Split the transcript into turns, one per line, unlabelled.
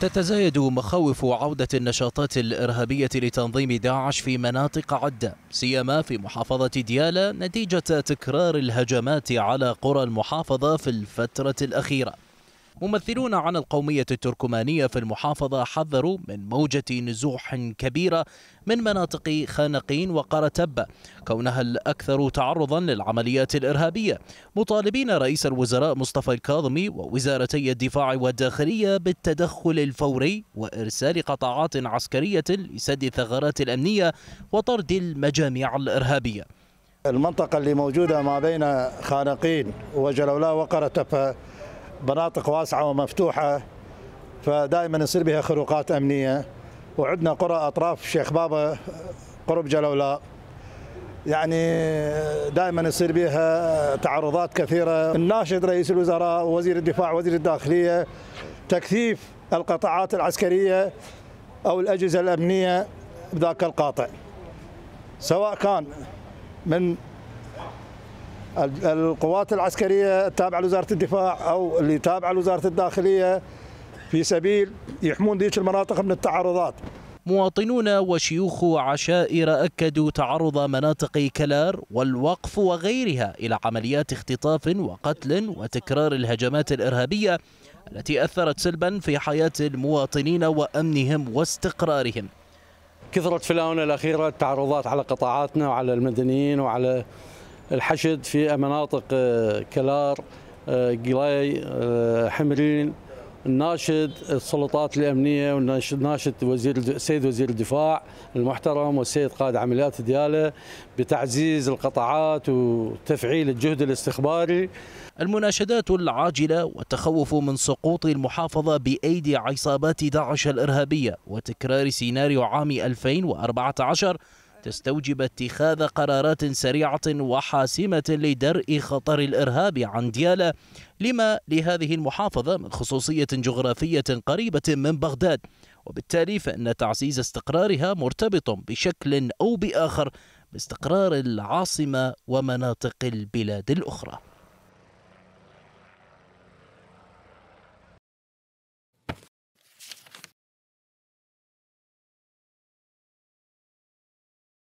تتزايد مخاوف عودة النشاطات الإرهابية لتنظيم داعش في مناطق عدة سيما في محافظة ديالى نتيجة تكرار الهجمات على قرى المحافظة في الفترة الأخيرة ممثلون عن القومية التركمانية في المحافظة حذروا من موجة نزوح كبيرة من مناطق خانقين وقرى تبة كونها الأكثر تعرضا للعمليات الإرهابية مطالبين رئيس الوزراء مصطفى الكاظمي ووزارتي الدفاع والداخلية بالتدخل الفوري وإرسال قطاعات عسكرية لسد الثغرات الأمنية وطرد المجاميع الإرهابية
المنطقة اللي موجودة ما بين خانقين وجلولا وقرتبة تبة مناطق واسعه ومفتوحه فدائما يصير بها خروقات امنيه وعندنا قرى اطراف شيخ بابا قرب جلولاء يعني دائما يصير بها تعرضات كثيره الناشد رئيس الوزراء ووزير الدفاع ووزير الداخليه تكثيف القطاعات العسكريه او الاجهزه الامنيه بذاك القاطع سواء كان من القوات العسكرية التابعة لوزارة الدفاع أو اللي تابعة لوزارة الداخلية في سبيل يحمون ذيك المناطق من التعرضات
مواطنون وشيوخ عشائر أكدوا تعرض مناطق كلار والوقف وغيرها إلى عمليات اختطاف وقتل وتكرار الهجمات الإرهابية التي أثرت سلبا في حياة المواطنين وأمنهم
واستقرارهم كثرت في الآونة الأخيرة التعرضات على قطاعاتنا وعلى المدنيين وعلى الحشد في مناطق آه، كلار آه، قلاي آه، حمرين الناشد السلطات الامنيه وناشد وزير السيد وزير الدفاع المحترم والسيد قائد عمليات دياله بتعزيز القطاعات وتفعيل الجهد الاستخباري. المناشدات العاجله
والتخوف من سقوط المحافظه بايدي عصابات داعش الارهابيه وتكرار سيناريو عام 2014 تستوجب اتخاذ قرارات سريعة وحاسمة لدرء خطر الإرهاب عن ديالى لما لهذه المحافظة من خصوصية جغرافية قريبة من بغداد وبالتالي فإن تعزيز استقرارها مرتبط بشكل أو بآخر باستقرار العاصمة ومناطق البلاد الأخرى